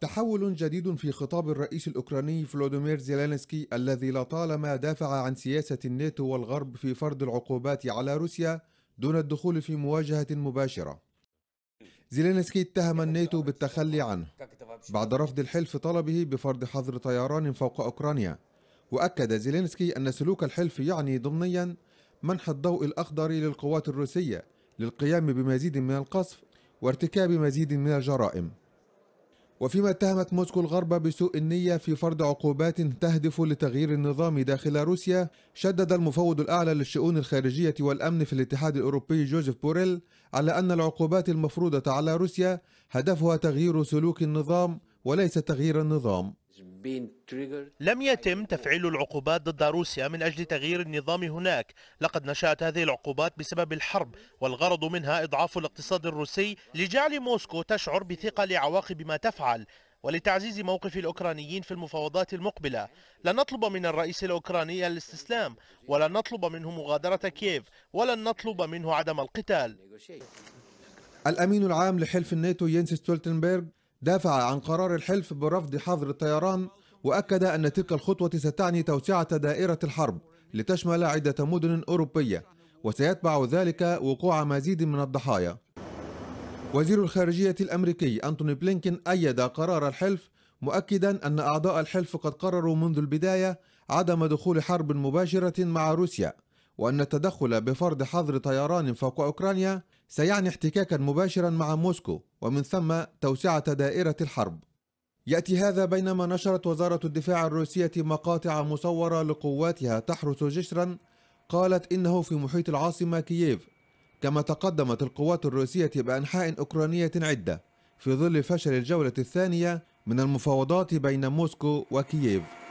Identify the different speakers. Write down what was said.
Speaker 1: تحول جديد في خطاب الرئيس الأوكراني فلوديمير زيلانسكي الذي لطالما دافع عن سياسة الناتو والغرب في فرض العقوبات على روسيا دون الدخول في مواجهة مباشرة زيلانسكي اتهم الناتو بالتخلي عنه بعد رفض الحلف طلبه بفرض حظر طيران فوق أوكرانيا وأكد زيلانسكي أن سلوك الحلف يعني ضمنيا منح الضوء الأخضر للقوات الروسية للقيام بمزيد من القصف وارتكاب مزيد من الجرائم وفيما اتهمت موسكو الغرب بسوء النية في فرض عقوبات تهدف لتغيير النظام داخل روسيا شدد المفوض الأعلى للشؤون الخارجية والأمن في الاتحاد الأوروبي جوزيف بوريل على أن العقوبات المفروضة على روسيا هدفها تغيير سلوك النظام وليس تغيير النظام
Speaker 2: لم يتم تفعيل العقوبات ضد روسيا من أجل تغيير النظام هناك لقد نشأت هذه العقوبات بسبب الحرب والغرض منها إضعاف الاقتصاد الروسي لجعل موسكو تشعر بثقل عواقب ما تفعل ولتعزيز موقف الأوكرانيين في المفاوضات المقبلة لن نطلب من الرئيس الأوكراني الاستسلام ولن نطلب منه مغادرة كييف ولن نطلب منه عدم القتال
Speaker 1: الأمين العام لحلف الناتو ينسي ستولتنبرغ دافع عن قرار الحلف برفض حظر الطيران وأكد أن تلك الخطوة ستعني توسعة دائرة الحرب لتشمل عدة مدن أوروبية وسيتبع ذلك وقوع مزيد من الضحايا وزير الخارجية الأمريكي أنتوني بلينكين أيد قرار الحلف مؤكدا أن أعضاء الحلف قد قرروا منذ البداية عدم دخول حرب مباشرة مع روسيا وأن التدخل بفرض حظر طيران فوق أوكرانيا سيعني احتكاكا مباشرا مع موسكو ومن ثم توسعة دائرة الحرب يأتي هذا بينما نشرت وزارة الدفاع الروسية مقاطع مصورة لقواتها تحرس جسرا قالت إنه في محيط العاصمة كييف كما تقدمت القوات الروسية بأنحاء أوكرانية عدة في ظل فشل الجولة الثانية من المفاوضات بين موسكو وكييف